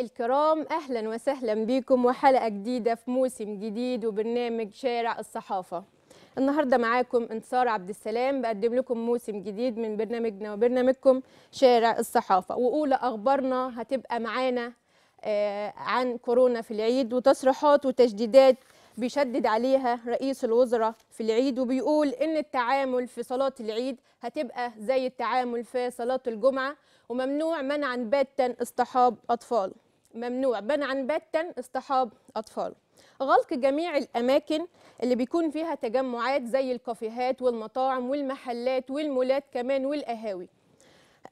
الكرام أهلا وسهلا بكم وحلقة جديدة في موسم جديد وبرنامج شارع الصحافة النهاردة معاكم انتصار عبد السلام بقدم لكم موسم جديد من برنامجنا وبرنامجكم شارع الصحافة وأولى أخبارنا هتبقى معانا آه، عن كورونا في العيد وتصريحات وتجديدات بيشدد عليها رئيس الوزراء في العيد وبيقول ان التعامل في صلاه العيد هتبقى زي التعامل في صلاه الجمعه وممنوع منعا باتا اصطحاب اطفال ممنوع بنعا باتا اصطحاب أطفال غلق جميع الأماكن اللي بيكون فيها تجمعات زي الكافيهات والمطاعم والمحلات والمولات كمان والقهاوي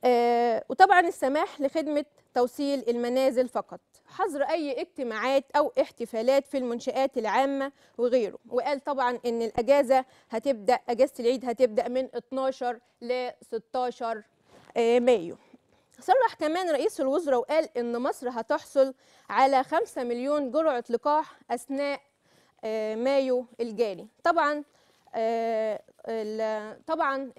آه وطبعا السماح لخدمة توصيل المنازل فقط حظر أي اجتماعات أو احتفالات في المنشآت العامة وغيره وقال طبعا أن الأجازة هتبدأ أجازة العيد هتبدأ من 12 ل 16 آه مايو صرح كمان رئيس الوزراء وقال ان مصر هتحصل على 5 مليون جرعه لقاح اثناء آه، مايو الجاري طبعا آه، طبعا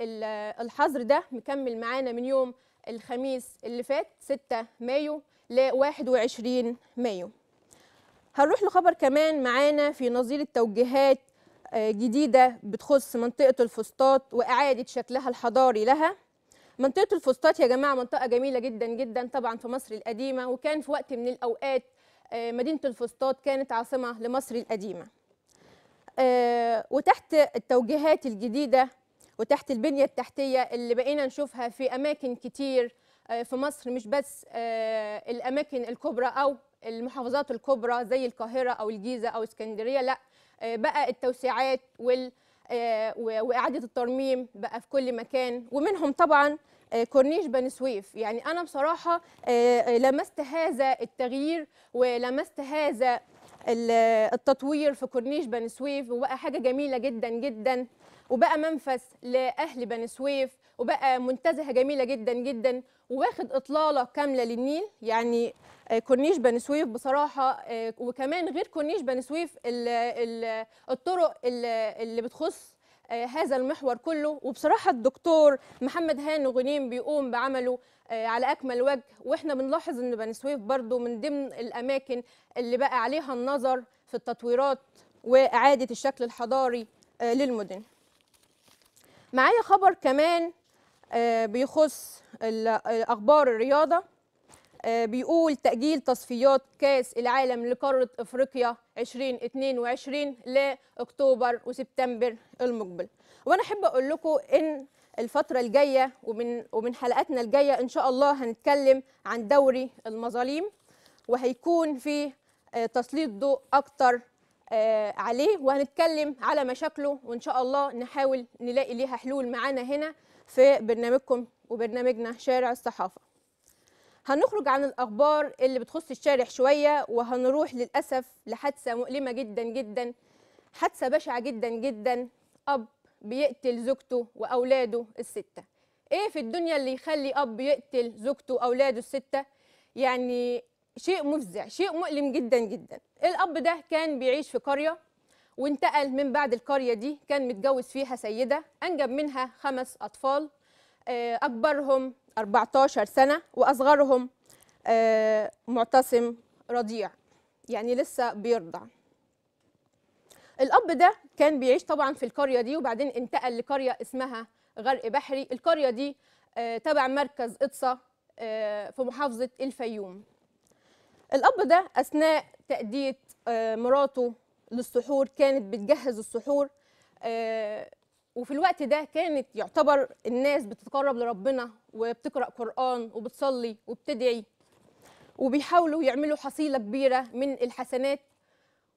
الحظر ده مكمل معانا من يوم الخميس اللي فات 6 مايو ل 21 مايو هنروح لخبر كمان معانا في نظير التوجيهات آه، جديده بتخص منطقه الفسطاط واعاده شكلها الحضاري لها منطقه الفسطاط يا جماعه منطقه جميله جدا جدا طبعا في مصر القديمه وكان في وقت من الاوقات آه، مدينه الفسطاط كانت عاصمه لمصر القديمه آه، وتحت التوجيهات الجديده وتحت البنيه التحتيه اللي بقينا نشوفها في اماكن كتير آه، في مصر مش بس الاماكن الكبرى او المحافظات الكبرى زي القاهره او الجيزه او اسكندريه لا بقى التوسيعات وال آه، واعاده الترميم بقى في كل مكان ومنهم طبعا آه، كورنيش بني سويف يعني انا بصراحه آه، لمست هذا التغيير ولمست هذا التطوير في كورنيش بني سويف وبقى حاجه جميله جدا جدا وبقى منفذ لاهل بني سويف وبقى منتزهه جميله جدا جدا وواخد اطلاله كامله للنيل يعني آه، كورنيش بني سويف بصراحه آه، وكمان غير كورنيش بني سويف الطرق اللي بتخص آه، هذا المحور كله وبصراحه الدكتور محمد هاني غنيم بيقوم بعمله على اكمل وجه واحنا بنلاحظ ان بني سويف برضو من ضمن الاماكن اللي بقى عليها النظر في التطويرات واعاده الشكل الحضاري للمدن معايا خبر كمان آه، بيخص الأخبار الرياضه آه، بيقول تأجيل تصفيات كأس العالم لقارة أفريقيا 2022 لأكتوبر وسبتمبر المقبل وأنا أحب أقول لكم إن الفترة الجاية ومن ومن حلقاتنا الجاية إن شاء الله هنتكلم عن دوري المظاليم وهيكون في آه، تسليط ضوء أكتر عليه وهنتكلم على مشاكله وإن شاء الله نحاول نلاقي ليها حلول معانا هنا في برنامجكم وبرنامجنا شارع الصحافة هنخرج عن الأخبار اللي بتخص الشارع شوية وهنروح للأسف لحادثة مؤلمة جدا جدا حادثة بشعة جدا جدا أب بيقتل زوجته وأولاده الستة إيه في الدنيا اللي يخلي أب يقتل زوجته وأولاده الستة يعني شيء مفزع شيء مؤلم جدا جدا الأب ده كان بيعيش في قرية وانتقل من بعد القرية دي كان متجوز فيها سيدة أنجب منها خمس أطفال آه، أكبرهم 14 سنة وأصغرهم آه، معتصم رضيع يعني لسه بيرضع الأب ده كان بيعيش طبعا في القرية دي وبعدين انتقل لقرية اسمها غرق بحري القرية دي آه، تبع مركز إطسا في محافظة الفيوم الأب ده أثناء تأدية مراته للسحور كانت بتجهز السحور آه، وفي الوقت ده كانت يعتبر الناس بتتقرب لربنا وبتقرا قران وبتصلي وبتدعي وبيحاولوا يعملوا حصيله كبيره من الحسنات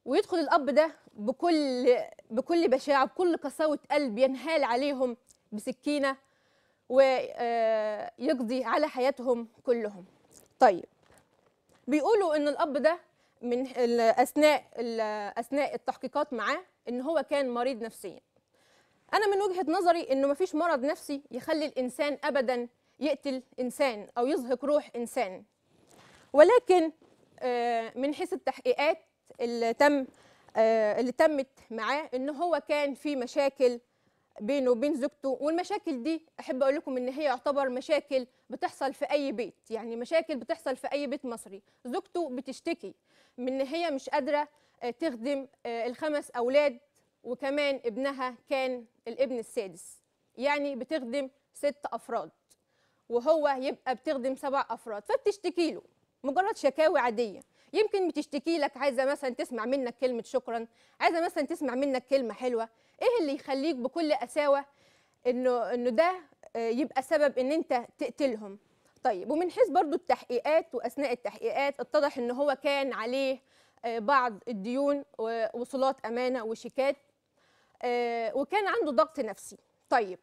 ويدخل الاب ده بكل بكل بشاعه بكل قساوه قلب ينهال عليهم بسكينه ويقضي آه، على حياتهم كلهم طيب بيقولوا ان الاب ده من اثناء اثناء التحقيقات معاه ان هو كان مريض نفسيا انا من وجهه نظري انه مفيش مرض نفسي يخلي الانسان ابدا يقتل انسان او يزهق روح انسان ولكن آه، من حيث التحقيقات اللي تم آه، اللي تمت معاه ان هو كان في مشاكل بينه وبين زوجته والمشاكل دي احب اقول لكم ان هي يعتبر مشاكل بتحصل في اي بيت يعني مشاكل بتحصل في اي بيت مصري زوجته بتشتكي من ان هي مش قادره آه، تخدم آه، الخمس اولاد وكمان ابنها كان الابن السادس يعني بتخدم ست افراد وهو يبقى بتخدم سبع افراد فبتشتكي له مجرد شكاوي عاديه يمكن بتشتكي لك عايزه مثلا تسمع منك كلمه شكرا عايزه مثلا تسمع منك كلمه حلوه ايه اللي يخليك بكل قساوه انه انه ده آه، يبقى سبب ان انت تقتلهم طيب ومن حيث برضو التحقيقات واثناء التحقيقات اتضح ان هو كان عليه آه، بعض الديون ووصولات امانه وشيكات آه، وكان عنده ضغط نفسي طيب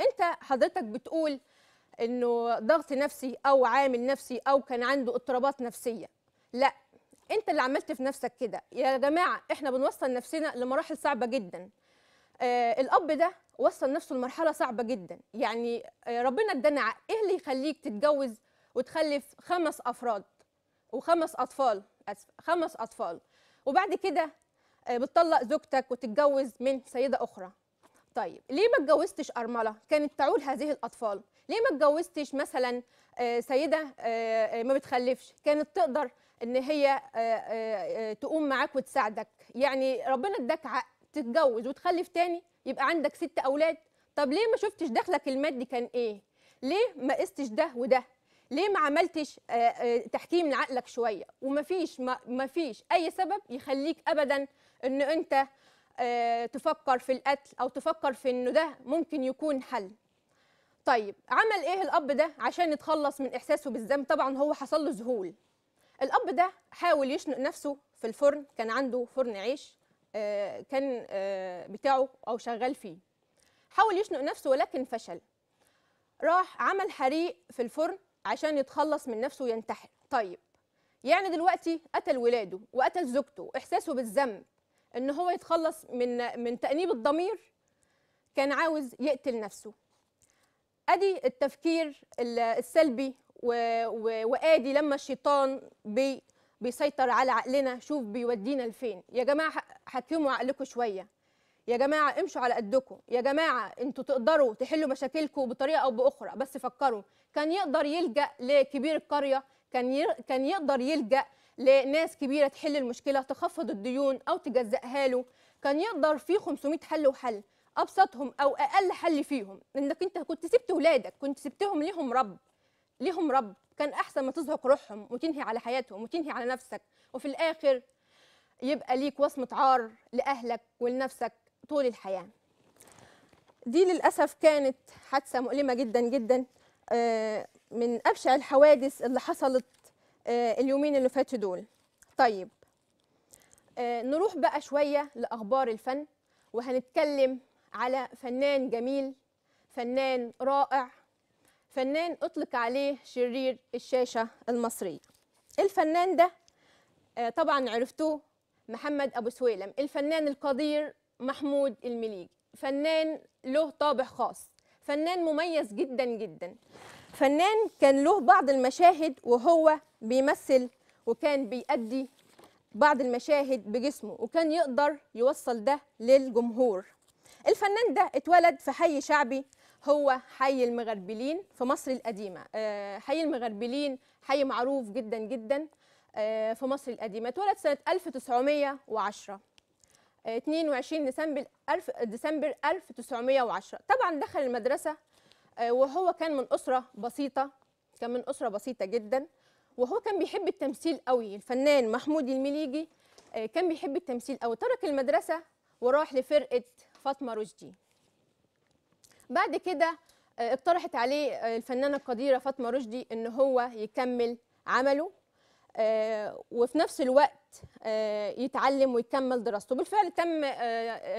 انت حضرتك بتقول انه ضغط نفسي او عامل نفسي او كان عنده اضطرابات نفسيه لا انت اللي عملت في نفسك كده يا جماعه احنا بنوصل نفسنا لمراحل صعبه جدا آه، الاب ده وصل نفسه لمرحله صعبه جدا يعني آه، ربنا ادانا ايه اللي يخليك تتجوز وتخلف خمس افراد وخمس اطفال اسف خمس اطفال وبعد كده آه، بتطلق زوجتك وتتجوز من سيده اخرى طيب ليه ما اتجوزتش ارمله كانت تعول هذه الاطفال ليه ما اتجوزتش مثلا سيده ما بتخلفش كانت تقدر ان هي تقوم معاك وتساعدك يعني ربنا اداك عقل تتجوز وتخلف تاني يبقى عندك ست اولاد طب ليه ما شفتش دخلك المادي كان ايه ليه ما قستش ده وده ليه ما عملتش آه، آه، تحكيم لعقلك شويه ومفيش مفيش اي سبب يخليك ابدا ان انت آه، تفكر في القتل او تفكر في انه ده ممكن يكون حل طيب عمل ايه الاب ده عشان يتخلص من احساسه بالذنب طبعا هو حصل له ذهول الاب ده حاول يشنق نفسه في الفرن كان عنده فرن عيش آه، كان آه، بتاعه او شغال فيه حاول يشنق نفسه ولكن فشل راح عمل حريق في الفرن عشان يتخلص من نفسه وينتحر طيب يعني دلوقتي قتل ولاده وقتل زوجته احساسه بالذنب ان هو يتخلص من من تانيب الضمير كان عاوز يقتل نفسه ادي التفكير السلبي وادي لما الشيطان بي بيسيطر على عقلنا شوف بيودينا لفين يا جماعه حكموا عقلكم شويه يا جماعه امشوا على قدكم يا جماعه انتوا تقدروا تحلوا مشاكلكم بطريقه او باخرى بس فكروا كان يقدر يلجا لكبير القريه كان كان يقدر يلجا لناس كبيره تحل المشكله تخفض الديون او تجزأها له كان يقدر في 500 حل وحل ابسطهم او اقل حل فيهم انك انت كنت سبت ولادك كنت سبتهم ليهم رب ليهم رب كان احسن ما تزهق روحهم وتنهي على حياتهم وتنهي على نفسك وفي الاخر يبقى ليك وصمه عار لاهلك ولنفسك طول الحياه دي للاسف كانت حادثه مؤلمه جدا جدا آه، من ابشع الحوادث اللي حصلت آه، اليومين اللي فاتوا دول طيب آه، نروح بقى شويه لاخبار الفن وهنتكلم على فنان جميل فنان رائع فنان أطلق عليه شرير الشاشة المصرية الفنان ده آه، طبعا عرفتوه محمد أبو سويلم الفنان القدير محمود المليجي فنان له طابع خاص فنان مميز جدا جدا فنان كان له بعض المشاهد وهو بيمثل وكان بيأدي بعض المشاهد بجسمه وكان يقدر يوصل ده للجمهور الفنان ده اتولد في حي شعبي هو حي المغربلين في مصر القديمة آه، حي المغربلين حي معروف جدا جدا آه، في مصر القديمة اتولد سنة 1910 22 آه، ديسمبر ديسمبر 1910 طبعا دخل المدرسة وهو كان من أسرة بسيطة كان من أسرة بسيطة جدا وهو كان بيحب التمثيل قوي الفنان محمود المليجي كان بيحب التمثيل قوي ترك المدرسة وراح لفرقة فاطمة رشدي بعد كده آه، اقترحت عليه آه، الفنانه القديره فاطمه رشدي ان هو يكمل عمله آه، وفي نفس الوقت يتعلم ويكمل دراسته بالفعل تم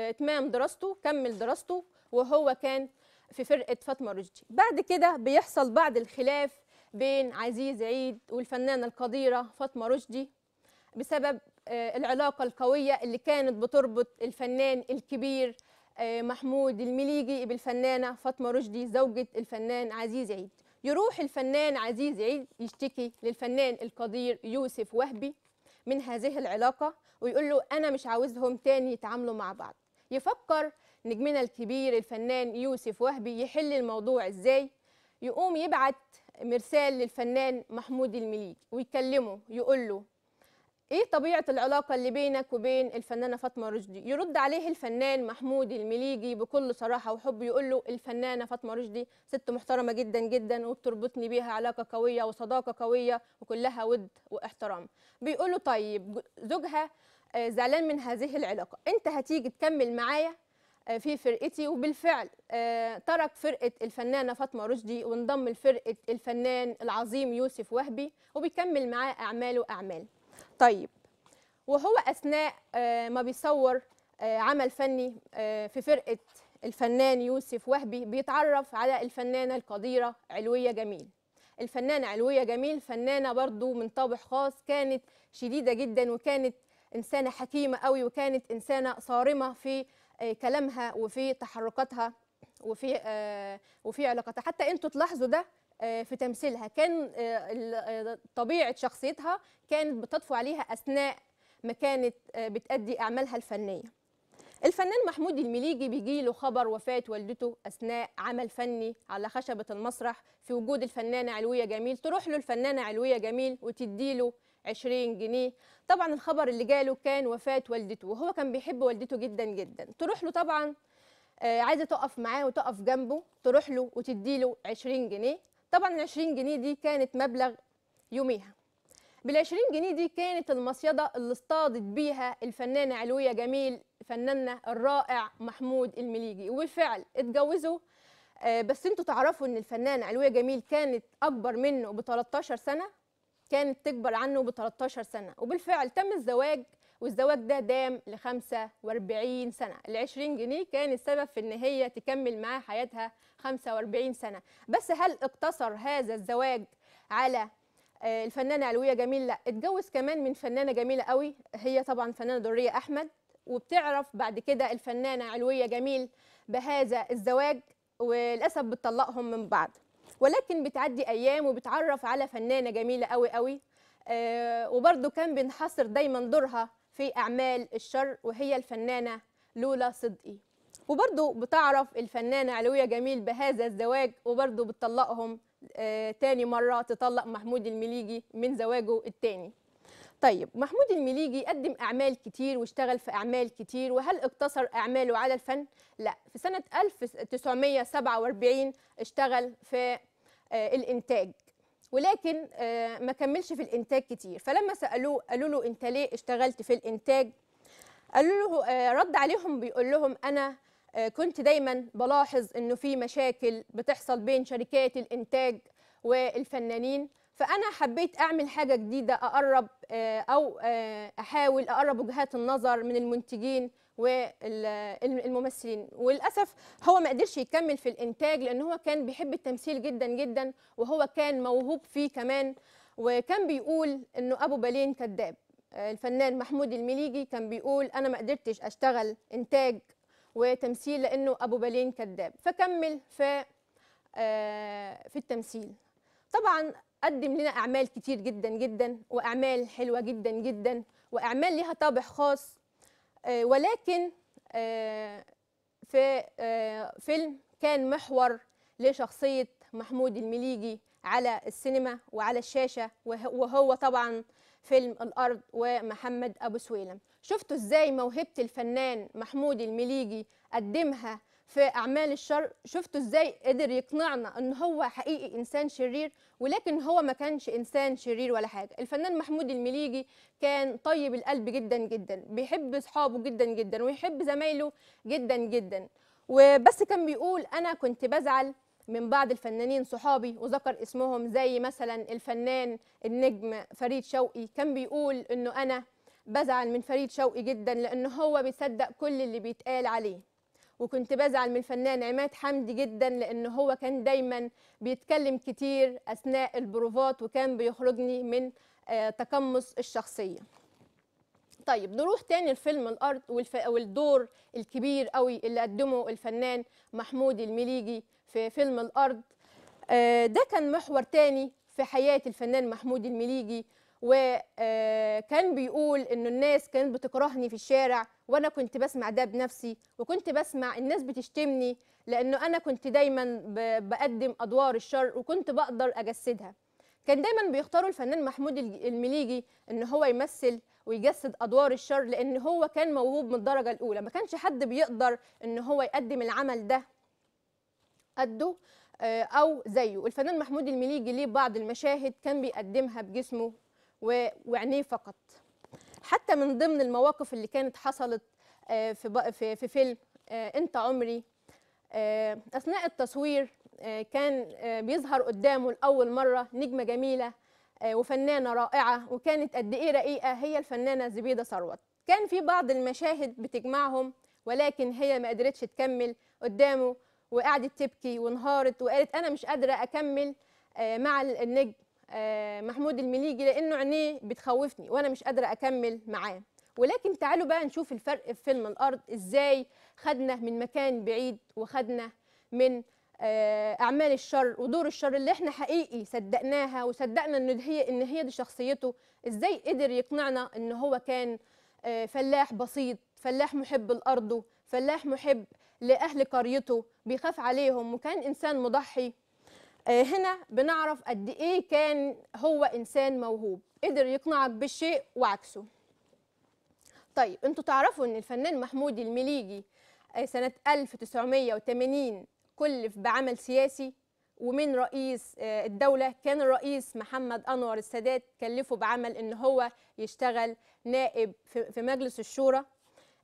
اتمام دراسته كمل دراسته وهو كان في فرقه فاطمه رشدي بعد كده بيحصل بعض الخلاف بين عزيز عيد والفنانه القديره فاطمه رشدي بسبب العلاقه القويه اللي كانت بتربط الفنان الكبير آه، محمود المليجي بالفنانة فاطمة رشدي زوجة الفنان عزيز عيد يروح الفنان عزيز عيد يشتكي للفنان القدير يوسف وهبي من هذه العلاقة ويقول له أنا مش عاوزهم تاني يتعاملوا مع بعض يفكر نجمنا الكبير الفنان يوسف وهبي يحل الموضوع إزاي يقوم يبعت مرسال للفنان محمود المليجي ويكلمه يقول له ايه طبيعه العلاقه اللي بينك وبين الفنانه فاطمه رشدي يرد عليه الفنان محمود المليجي بكل صراحه وحب يقول له الفنانه فاطمه رشدي ست محترمه جدا جدا وبتربطني بيها علاقه قويه وصداقه قويه وكلها ود واحترام بيقول له طيب زوجها آه، زعلان من هذه العلاقه انت هتيجي تكمل معايا آه، في فرقتي وبالفعل آه، ترك فرقة الفنانة فاطمة رشدي وانضم لفرقة الفنان العظيم يوسف وهبي وبيكمل معاه أعماله أعمال طيب وهو أثناء آه، ما بيصور آه، عمل فني آه، في فرقة الفنان يوسف وهبي بيتعرف على الفنانة القديرة علوية جميل الفنانة علوية جميل فنانة برضو من طابع خاص كانت شديدة جدا وكانت إنسانة حكيمة قوي وكانت إنسانة صارمة في كلامها وفي تحركاتها وفي وفي علاقتها حتى انتوا تلاحظوا ده آه، في تمثيلها كان آه، آه، طبيعه شخصيتها كانت بتطفو عليها اثناء ما كانت بتأدي اعمالها الفنيه الفنان محمود المليجي بيجي له خبر وفاة والدته أثناء عمل فني على خشبة المسرح في وجود الفنانة علوية جميل تروح له الفنانة علوية جميل وتديله 20 جنيه طبعا الخبر اللي جاله كان وفاة والدته وهو كان بيحب والدته جدا جدا تروح له طبعا عايزه تقف معاه وتقف جنبه تروح له وتديله 20 جنيه طبعا ال 20 جنيه دي كانت مبلغ يوميها بال 20 جنيه دي كانت المصيده اللي اصطادت بيها الفنانه علويه جميل فناننا الرائع محمود المليجي وبالفعل اتجوزوا آه، بس انتوا تعرفوا ان الفنانه علويه جميل كانت اكبر منه ب 13 سنه كانت تكبر عنه ب 13 سنه وبالفعل تم الزواج والزواج ده دام ل 45 سنه ال 20 جنيه كان السبب في ان هي تكمل معاه حياتها 45 سنه بس هل اقتصر هذا الزواج على آه، الفنانه علويه جميل لا اتجوز كمان من فنانه جميله قوي هي طبعا فنانه دريه احمد وبتعرف بعد كده الفنانه علويه جميل بهذا الزواج وللاسف بتطلقهم من بعض ولكن بتعدي ايام وبتعرف على فنانه جميله قوي قوي آه وبرده كان بينحصر دايما دورها في أعمال الشر وهي الفنانة لولا صدقي وبرضو بتعرف الفنانة علوية جميل بهذا الزواج وبرضو بتطلقهم آه، تاني مرة تطلق محمود المليجي من زواجه التاني طيب محمود المليجي قدم أعمال كتير واشتغل في أعمال كتير وهل اقتصر أعماله على الفن؟ لا في سنة 1947 اشتغل في آه، الإنتاج ولكن آه، ما كملش في الانتاج كتير فلما سالوه قالوا له انت ليه اشتغلت في الانتاج قالوا له آه، رد عليهم بيقول لهم انا آه، كنت دايما بلاحظ انه في مشاكل بتحصل بين شركات الانتاج والفنانين فانا حبيت اعمل حاجه جديده اقرب او احاول اقرب وجهات النظر من المنتجين والممثلين وللاسف هو ما قدرش يكمل في الانتاج لان هو كان بيحب التمثيل جدا جدا وهو كان موهوب فيه كمان وكان بيقول انه ابو بالين كذاب الفنان محمود المليجي كان بيقول انا ما قدرتش اشتغل انتاج وتمثيل لانه ابو بالين كذاب فكمل في آه، في التمثيل طبعا قدم لنا اعمال كتير جدا جدا واعمال حلوه جدا جدا واعمال ليها طابع خاص آه، ولكن آه، في آه، فيلم كان محور لشخصية محمود المليجي على السينما وعلى الشاشة وهو طبعا فيلم الأرض ومحمد أبو سويلم شفتوا إزاي موهبة الفنان محمود المليجي قدمها في اعمال الشر شفتوا ازاي قدر يقنعنا ان هو حقيقي انسان شرير ولكن هو ما كانش انسان شرير ولا حاجه الفنان محمود المليجي كان طيب القلب جدا جدا بيحب اصحابه جدا جدا ويحب زمايله جدا جدا وبس كان بيقول انا كنت بزعل من بعض الفنانين صحابي وذكر اسمهم زي مثلا الفنان النجم فريد شوقي كان بيقول انه انا بزعل من فريد شوقي جدا لان هو بيصدق كل اللي بيتقال عليه وكنت بزعل من الفنان عماد حمدي جدا لان هو كان دايما بيتكلم كتير اثناء البروفات وكان بيخرجني من آه، تقمص الشخصيه طيب نروح تاني لفيلم الارض والف... والدور الكبير قوي اللي قدمه الفنان محمود المليجي في فيلم الارض آه، ده كان محور تاني في حياه الفنان محمود المليجي وكان آه، بيقول ان الناس كانت بتكرهني في الشارع وانا كنت بسمع ده بنفسي وكنت بسمع الناس بتشتمني لانه انا كنت دايما بقدم ادوار الشر وكنت بقدر اجسدها كان دايما بيختاروا الفنان محمود المليجي ان هو يمثل ويجسد ادوار الشر لان هو كان موهوب من الدرجه الاولى ما كانش حد بيقدر ان هو يقدم العمل ده قده آه، او زيه الفنان محمود المليجي ليه بعض المشاهد كان بيقدمها بجسمه وعينيه فقط حتى من ضمن المواقف اللي كانت حصلت آه، في في فيلم آه، انت عمري آه، اثناء التصوير كان بيظهر قدامه لاول مره نجمه جميله وفنانه رائعه وكانت قد ايه رقيقه هي الفنانه زبيده ثروت كان في بعض المشاهد بتجمعهم ولكن هي ما قدرتش تكمل قدامه وقعدت تبكي وانهارت وقالت انا مش قادره اكمل مع النجم آه، محمود المليجي لانه عينيه بتخوفني وانا مش قادره اكمل معاه ولكن تعالوا بقى نشوف الفرق في فيلم الارض ازاي خدنا من مكان بعيد وخدنا من آه، اعمال الشر ودور الشر اللي احنا حقيقي صدقناها وصدقنا ان هي ان هي دي شخصيته ازاي قدر يقنعنا ان هو كان آه، فلاح بسيط فلاح محب لارضه فلاح محب لاهل قريته بيخاف عليهم وكان انسان مضحي آه، هنا بنعرف قد ايه كان هو انسان موهوب قدر يقنعك بالشيء وعكسه طيب انتوا تعرفوا ان الفنان محمود المليجي آه، سنة 1980 كلف بعمل سياسي ومن رئيس آه، الدولة كان الرئيس محمد أنور السادات كلفه بعمل إن هو يشتغل نائب في مجلس الشورى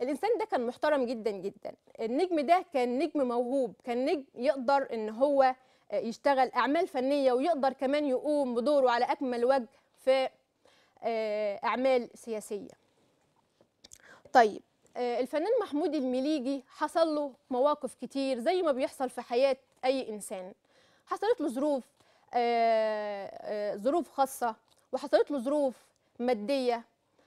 الإنسان ده كان محترم جدا جدا النجم ده كان نجم موهوب كان نجم يقدر إن هو يشتغل اعمال فنيه ويقدر كمان يقوم بدوره على اكمل وجه في آه، اعمال سياسيه طيب آه، الفنان محمود المليجي حصل له مواقف كتير زي ما بيحصل في حياه اي انسان حصلت له ظروف آه، ظروف خاصه وحصلت له ظروف ماديه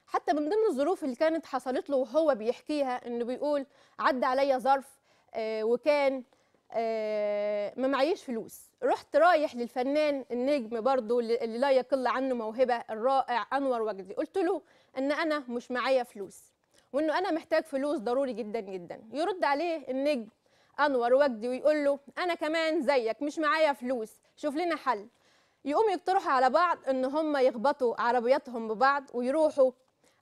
حتى من ضمن الظروف اللي كانت حصلت له وهو بيحكيها انه بيقول عدى عليا ظرف وكان آه، ما معيش فلوس رحت رايح للفنان النجم برضو اللي لا يقل عنه موهبة الرائع أنور وجدي قلت له أن أنا مش معايا فلوس وأنه أنا محتاج فلوس ضروري جدا جدا يرد عليه النجم أنور وجدي ويقول له أنا كمان زيك مش معايا فلوس شوف لنا حل يقوم يقترحوا على بعض ان هم يخبطوا عربياتهم ببعض ويروحوا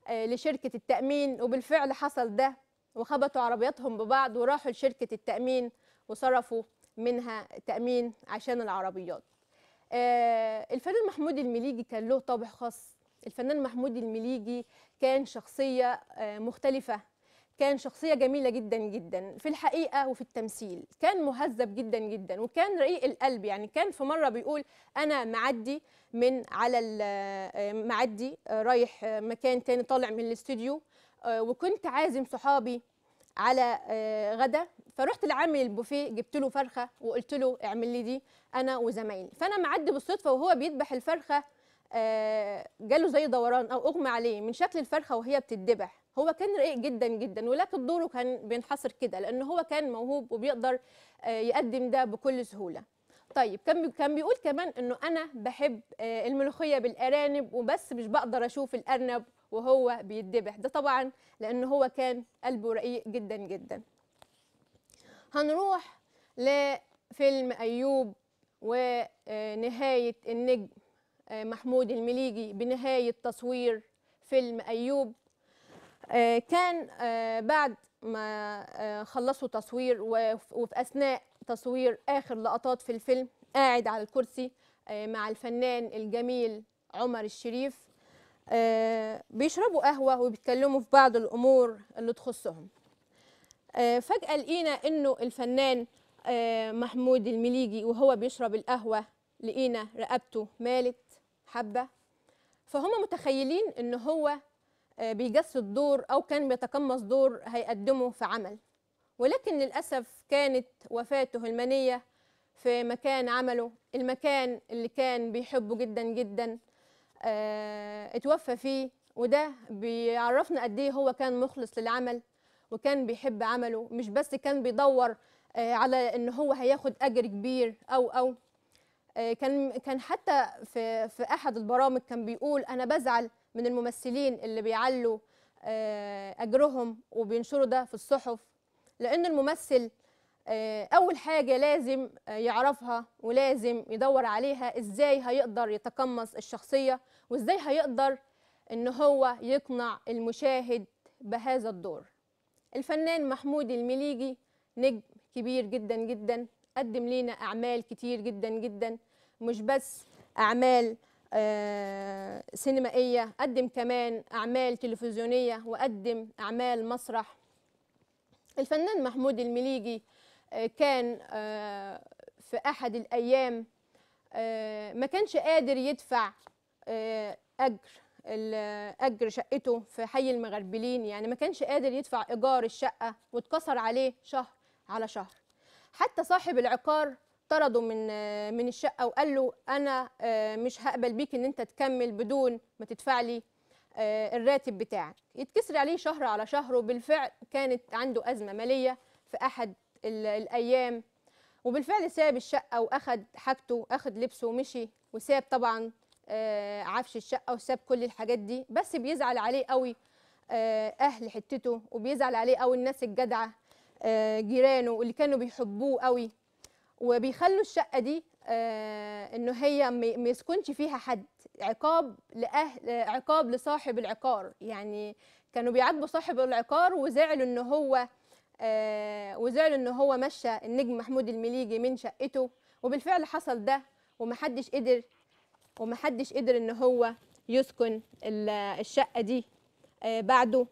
آه، لشركه التامين وبالفعل حصل ده وخبطوا عربياتهم ببعض وراحوا لشركه التامين وصرفوا منها تأمين عشان العربيات آه، الفنان محمود المليجي كان له طابع خاص الفنان محمود المليجي كان شخصية آه، مختلفة كان شخصية جميلة جدا جدا في الحقيقة وفي التمثيل كان مهذب جدا جدا وكان رقيق القلب يعني كان في مرة بيقول أنا معدي من على آه، معدي رايح مكان تاني طالع من الاستوديو وكنت عازم صحابي على غدا فرحت لعامل البوفيه جبت له فرخه وقلت له اعمل لي دي انا وزمايلي فانا معدي بالصدفه وهو بيذبح الفرخه آه، جاله زي دوران او اغمى عليه من شكل الفرخه وهي بتتذبح هو كان رقيق جدا جدا ولكن دوره كان بينحصر كده لان هو كان موهوب وبيقدر آه، يقدم ده بكل سهوله طيب كان كان بيقول كمان انه انا بحب آه، الملوخيه بالارانب وبس مش بقدر اشوف الارنب وهو بيتذبح ده طبعا لان هو كان قلبه رقيق جدا جدا هنروح لفيلم أيوب ونهاية النجم آه، محمود المليجي بنهاية تصوير فيلم أيوب آه، كان آه، بعد ما خلصوا تصوير وفي أثناء تصوير آخر لقطات في الفيلم قاعد على الكرسي مع الفنان الجميل عمر الشريف بيشربوا قهوة وبيتكلموا في بعض الأمور اللي تخصهم آه، فجأة لقينا إنه الفنان آه، محمود المليجي وهو بيشرب القهوة لقينا رقبته مالت حبة فهم متخيلين إن هو آه، بيجسد دور أو كان بيتقمص دور هيقدمه في عمل ولكن للأسف كانت وفاته المنية في مكان عمله المكان اللي كان بيحبه جدا جدا اتوفى فيه وده بيعرفنا قد ايه هو كان مخلص للعمل وكان بيحب عمله مش بس كان بيدور آه، على ان هو هياخد اجر كبير او او آه، كان كان حتى في في احد البرامج كان بيقول انا بزعل من الممثلين اللي بيعلوا آه، اجرهم وبينشروا ده في الصحف لان الممثل اول حاجه لازم يعرفها ولازم يدور عليها ازاي هيقدر يتقمص الشخصيه وازاي هيقدر ان هو يقنع المشاهد بهذا الدور الفنان محمود المليجي نجم كبير جدا جدا قدم لينا أعمال كتير جدا جدا مش بس أعمال آه، سينمائية قدم كمان أعمال تلفزيونية وقدم أعمال مسرح الفنان محمود المليجي آه، كان آه، في أحد الأيام ما كانش قادر يدفع أجر اجر شقته في حي المغربلين يعني ما كانش قادر يدفع ايجار الشقه واتكسر عليه شهر على شهر حتى صاحب العقار طرده من من الشقه وقال له انا آه، مش هقبل بيك ان انت تكمل بدون ما تدفع لي آه، الراتب بتاعك يتكسر عليه شهر على شهر وبالفعل كانت عنده ازمه ماليه في احد الايام وبالفعل ساب الشقه واخد حاجته اخد لبسه ومشي وساب طبعا آه، عفش الشقه وساب كل الحاجات دي بس بيزعل عليه قوي آه، اهل حتته وبيزعل عليه قوي الناس الجدعه آه، جيرانه اللي كانوا بيحبوه قوي وبيخلوا الشقه دي انه هي ما يسكنش فيها حد عقاب لاهل عقاب لصاحب العقار يعني كانوا بيعاتبوا صاحب العقار وزعلوا ان هو وزعلوا ان هو مشى النجم محمود المليجي من شقته وبالفعل حصل ده ومحدش قدر ومحدش قدر ان هو يسكن الشقه دي آه، بعده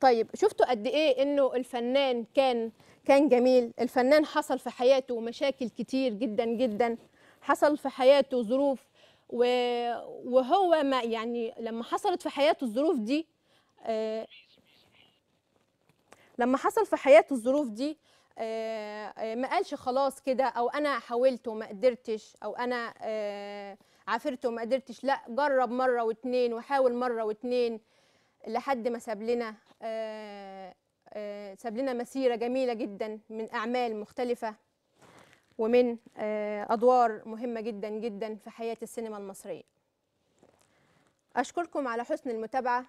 طيب شفتوا قد ايه انه الفنان كان كان جميل الفنان حصل في حياته مشاكل كتير جدا جدا حصل في حياته ظروف وهو ما يعني لما حصلت في حياته الظروف دي آه، لما حصل في حياته الظروف دي آه، آه، ما قالش خلاص كده او انا حاولت وما قدرتش او انا آه، عافرت وما قدرتش لا جرب مره واتنين وحاول مره واتنين لحد ما ساب لنا ساب لنا مسيره جميله جدا من اعمال مختلفه ومن ادوار مهمه جدا جدا في حياه السينما المصريه اشكركم على حسن المتابعه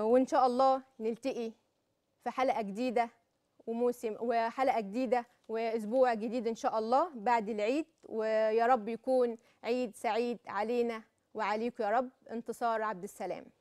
وان شاء الله نلتقي في حلقه جديده وموسم وحلقه جديده واسبوع جديد ان شاء الله بعد العيد ويا رب يكون عيد سعيد علينا وعليكم يا رب انتصار عبد السلام